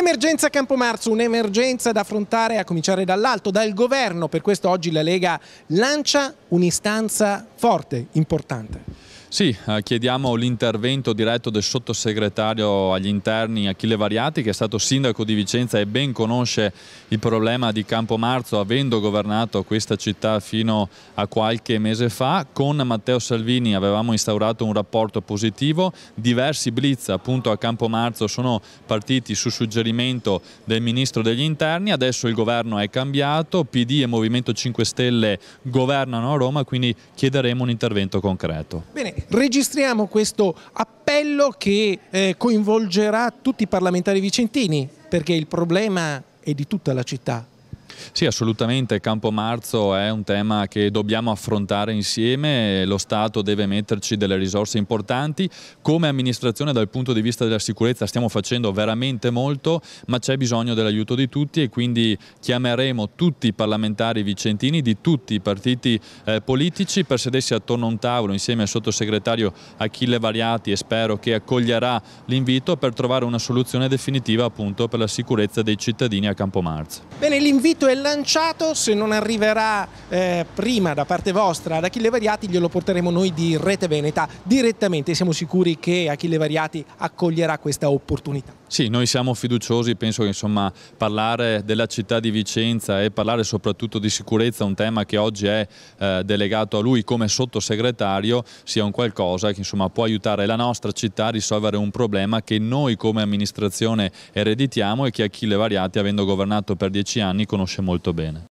Emergenza Marzo, un'emergenza da affrontare a cominciare dall'alto, dal governo. Per questo oggi la Lega lancia un'istanza forte, importante. Sì, eh, chiediamo l'intervento diretto del sottosegretario agli interni Achille Variati che è stato sindaco di Vicenza e ben conosce il problema di Campo Marzo avendo governato questa città fino a qualche mese fa. Con Matteo Salvini avevamo instaurato un rapporto positivo, diversi blitz appunto a Marzo sono partiti su suggerimento del ministro degli interni, adesso il governo è cambiato, PD e Movimento 5 Stelle governano a Roma quindi chiederemo un intervento concreto. Bene registriamo questo appello che eh, coinvolgerà tutti i parlamentari vicentini, perché il problema è di tutta la città, sì, assolutamente. Campo Marzo è un tema che dobbiamo affrontare insieme. Lo Stato deve metterci delle risorse importanti. Come amministrazione dal punto di vista della sicurezza stiamo facendo veramente molto, ma c'è bisogno dell'aiuto di tutti e quindi chiameremo tutti i parlamentari vicentini di tutti i partiti eh, politici per sedersi attorno a un tavolo insieme al sottosegretario Achille Variati e spero che accoglierà l'invito per trovare una soluzione definitiva appunto per la sicurezza dei cittadini a Campo Marzo. Bene, l'invito invito è lanciato, se non arriverà eh, prima da parte vostra ad Achille Variati glielo porteremo noi di Rete Veneta direttamente, siamo sicuri che Achille Variati accoglierà questa opportunità. Sì, noi siamo fiduciosi, penso che insomma, parlare della città di Vicenza e parlare soprattutto di sicurezza, un tema che oggi è eh, delegato a lui come sottosegretario, sia un qualcosa che insomma, può aiutare la nostra città a risolvere un problema che noi come amministrazione ereditiamo e che Achille Variati, avendo governato per dieci anni, conosciamo conosce molto bene.